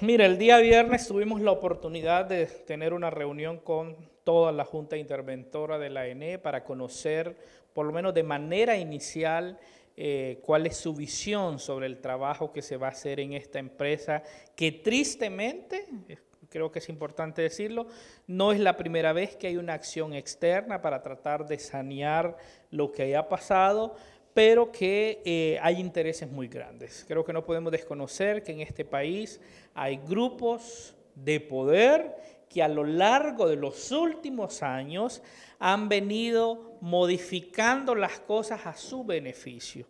Mira, el día viernes tuvimos la oportunidad de tener una reunión con toda la Junta Interventora de la ENE e para conocer, por lo menos de manera inicial, eh, cuál es su visión sobre el trabajo que se va a hacer en esta empresa, que tristemente, creo que es importante decirlo, no es la primera vez que hay una acción externa para tratar de sanear lo que haya pasado pero que eh, hay intereses muy grandes. Creo que no podemos desconocer que en este país hay grupos de poder que a lo largo de los últimos años han venido modificando las cosas a su beneficio.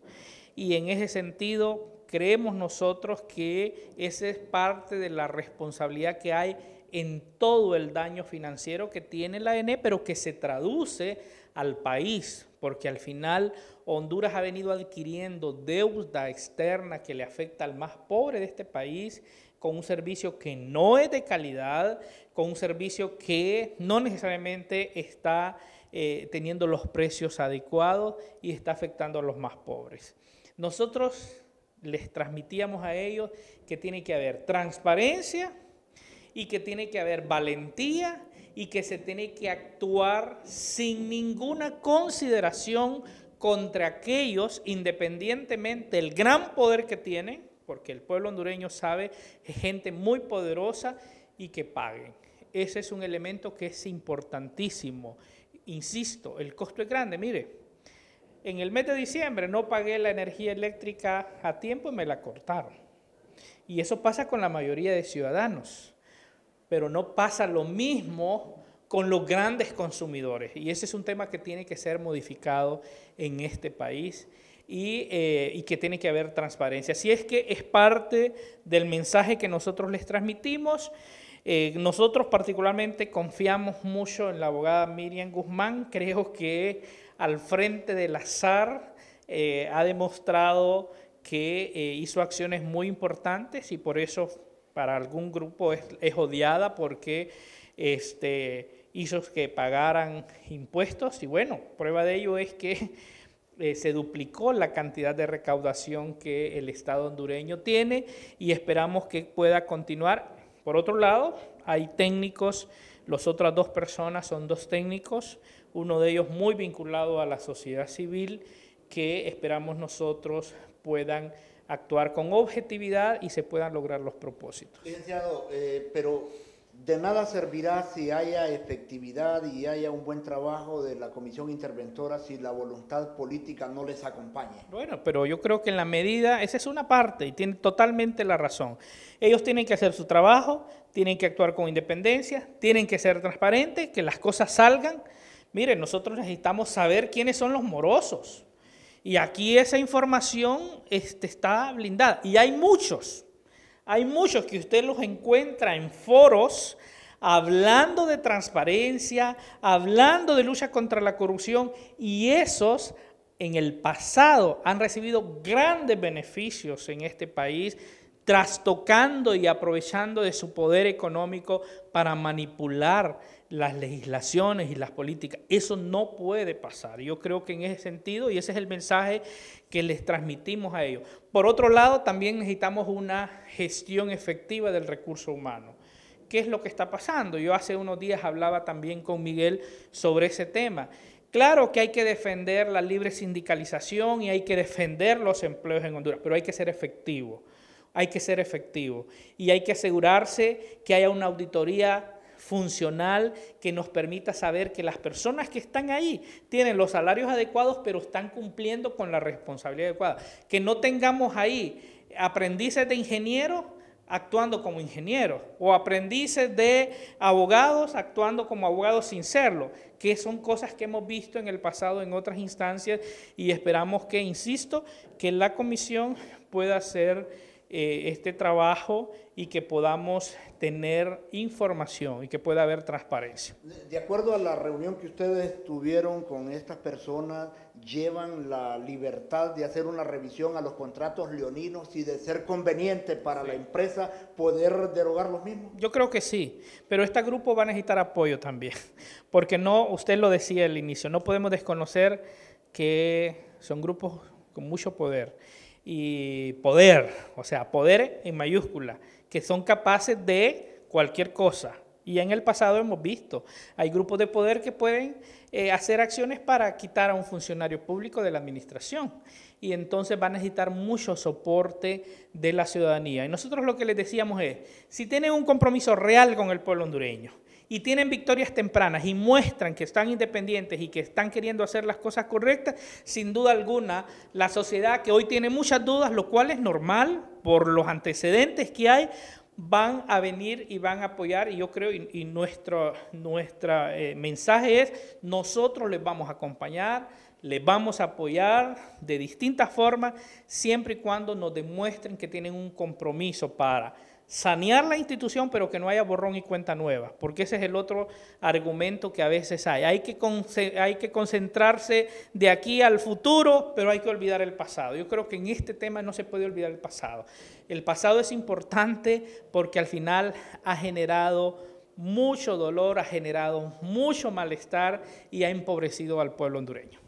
Y en ese sentido creemos nosotros que esa es parte de la responsabilidad que hay en todo el daño financiero que tiene la N, pero que se traduce al país, porque al final Honduras ha venido adquiriendo deuda externa que le afecta al más pobre de este país con un servicio que no es de calidad, con un servicio que no necesariamente está eh, teniendo los precios adecuados y está afectando a los más pobres. Nosotros les transmitíamos a ellos que tiene que haber transparencia, y que tiene que haber valentía y que se tiene que actuar sin ninguna consideración contra aquellos, independientemente del gran poder que tienen, porque el pueblo hondureño sabe, es gente muy poderosa y que paguen. Ese es un elemento que es importantísimo. Insisto, el costo es grande. Mire, en el mes de diciembre no pagué la energía eléctrica a tiempo y me la cortaron. Y eso pasa con la mayoría de ciudadanos pero no pasa lo mismo con los grandes consumidores. Y ese es un tema que tiene que ser modificado en este país y, eh, que tiene que haber transparencia. Si es que es parte del mensaje que nosotros les transmitimos, eh, nosotros particularmente confiamos mucho en la abogada Miriam Guzmán, creo que al frente del azar eh, ha demostrado que hizo acciones muy importantes y por eso para algún grupo es, odiada porque este, hizo que pagaran impuestos y bueno, prueba de ello es que eh, se duplicó la cantidad de recaudación que el Estado hondureño tiene y esperamos que pueda continuar. Por otro lado, hay técnicos, las otras dos personas son dos técnicos, uno de ellos muy vinculado a la sociedad civil que esperamos nosotros puedan actuar con objetividad y se puedan lograr los propósitos. Licenciado, eh, pero de nada servirá si haya efectividad y haya un buen trabajo de la comisión interventora si la voluntad política no les acompaña. Bueno, pero yo creo que en la medida, esa es una parte y tiene totalmente la razón. Ellos tienen que hacer su trabajo, tienen que actuar con independencia, tienen que ser transparentes, que las cosas salgan. Miren, nosotros necesitamos saber quiénes son los morosos. Y aquí esa información este, está blindada. Y hay muchos, hay muchos que usted los encuentra en foros hablando de transparencia, hablando de lucha contra la corrupción y esos en el pasado han recibido grandes beneficios en este país trastocando y aprovechando de su poder económico para manipular las legislaciones y las políticas. Eso no puede pasar. Yo creo que en ese sentido, y ese es el mensaje que les transmitimos a ellos. Por otro lado, también necesitamos una gestión efectiva del recurso humano. ¿Qué es lo que está pasando? Yo hace unos días hablaba también con Miguel sobre ese tema. Claro que hay que defender la libre sindicalización y hay que defender los empleos en Honduras, pero hay que ser efectivo hay que ser efectivo y hay que asegurarse que haya una auditoría funcional que nos permita saber que las personas que están ahí tienen los salarios adecuados, pero están cumpliendo con la responsabilidad adecuada. Que no tengamos ahí aprendices de ingenieros actuando como ingenieros o aprendices de abogados actuando como abogados sin serlo, que son cosas que hemos visto en el pasado en otras instancias y esperamos que, insisto, que la comisión pueda ser eh, este trabajo y que podamos tener información y que pueda haber transparencia. De acuerdo a la reunión que ustedes tuvieron con estas personas, llevan la libertad de hacer una revisión a los contratos leoninos y de ser conveniente para la empresa poder derogar los mismos? Yo creo que sí, pero este grupo va a necesitar apoyo también, porque no, usted lo decía al inicio, no podemos desconocer que son grupos con mucho poder y poder, o sea, poder en mayúscula, que son capaces de cualquier cosa. Y en el pasado hemos visto, hay grupos de poder que pueden eh, hacer acciones para quitar a un funcionario público de la administración. Y entonces va a necesitar mucho soporte de la ciudadanía. Y nosotros lo que les decíamos es, si tienen un compromiso real con el pueblo hondureño, y tienen victorias tempranas y muestran que están independientes y que están queriendo hacer las cosas correctas, sin duda alguna, la sociedad que hoy tiene muchas dudas, lo cual es normal por los antecedentes que hay, van a venir y van a apoyar y yo creo y, nuestro, eh, mensaje es nosotros les vamos a acompañar, les vamos a apoyar de distintas formas siempre y cuando nos demuestren que tienen un compromiso para sanear la institución, pero que no haya borrón y cuenta nueva, porque ese es el otro argumento que a veces hay. Hay que, concentrarse de aquí al futuro, pero hay que olvidar el pasado. Yo creo que en este tema no se puede olvidar el pasado. El pasado es importante porque al final ha generado mucho dolor, ha generado mucho malestar y ha empobrecido al pueblo hondureño.